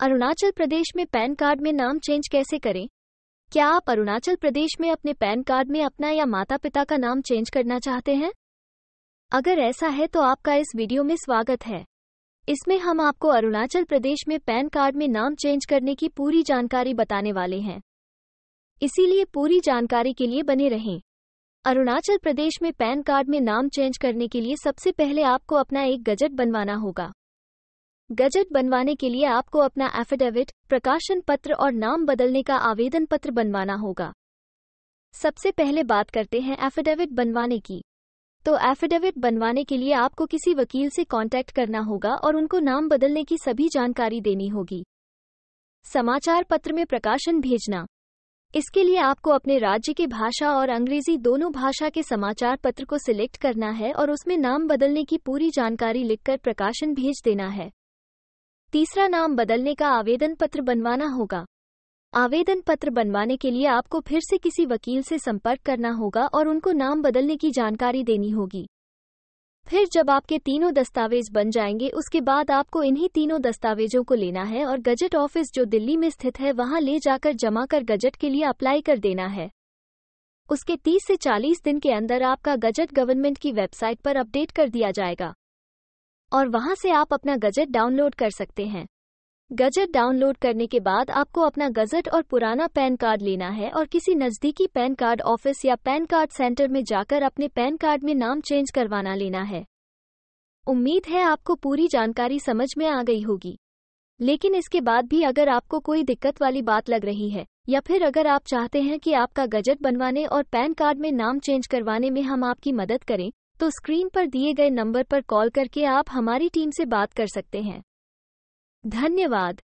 अरुणाचल प्रदेश में pan card में नाम चेंज कैसे करें क्या आप अरुणाचल प्रदेश में अपने पैन कार्ड में अपना या माता पिता का नाम चेंज करना चाहते हैं अगर ऐसा है तो आपका इस वीडियो में स्वागत है इसमें हम आपको अरुणाचल प्रदेश में पैन कार्ड में नाम चेंज करने की पूरी जानकारी बताने वाले हैं इसीलिए पूरी जानकारी के लिए बने रहें अरुणाचल प्रदेश में पैन कार्ड में नाम चेंज करने के लिए सबसे पहले आपको अपना एक गजट बनवाना होगा गजट बनवाने के लिए आपको अपना एफिडेविट प्रकाशन पत्र और नाम बदलने का आवेदन पत्र बनवाना होगा सबसे पहले बात करते हैं एफिडेविट बनवाने की तो एफिडेविट बनवाने के लिए आपको किसी वकील से कांटेक्ट करना होगा और उनको नाम बदलने की सभी जानकारी देनी होगी समाचार पत्र में प्रकाशन भेजना इसके लिए आपको अपने राज्य की भाषा और अंग्रेजी दोनों भाषा के समाचार पत्र को सिलेक्ट करना है और उसमें नाम बदलने की पूरी जानकारी लिखकर प्रकाशन भेज देना है तीसरा नाम बदलने का आवेदन पत्र बनवाना होगा आवेदन पत्र बनवाने के लिए आपको फिर से किसी वकील से संपर्क करना होगा और उनको नाम बदलने की जानकारी देनी होगी फिर जब आपके तीनों दस्तावेज बन जाएंगे उसके बाद आपको इन्हीं तीनों दस्तावेजों को लेना है और गजट ऑफिस जो दिल्ली में स्थित है वहां ले जाकर जमा कर गजट के लिए अप्लाई कर देना है उसके 30 से 40 दिन के अंदर आपका गजट गवर्नमेंट की वेबसाइट पर अपडेट कर दिया जाएगा और वहां से आप अपना गजट डाउनलोड कर सकते हैं गजट डाउनलोड करने के बाद आपको अपना गजट और पुराना पैन कार्ड लेना है और किसी नज़दीकी पैन कार्ड ऑफिस या पैन कार्ड सेंटर में जाकर अपने पैन कार्ड में नाम चेंज करवाना लेना है उम्मीद है आपको पूरी जानकारी समझ में आ गई होगी लेकिन इसके बाद भी अगर आपको कोई दिक्कत वाली बात लग रही है या फिर अगर आप चाहते हैं कि आपका गजट बनवाने और पैन कार्ड में नाम चेंज करवाने में हम आपकी मदद करें तो स्क्रीन पर दिए गए नंबर पर कॉल करके आप हमारी टीम से बात कर सकते हैं धन्यवाद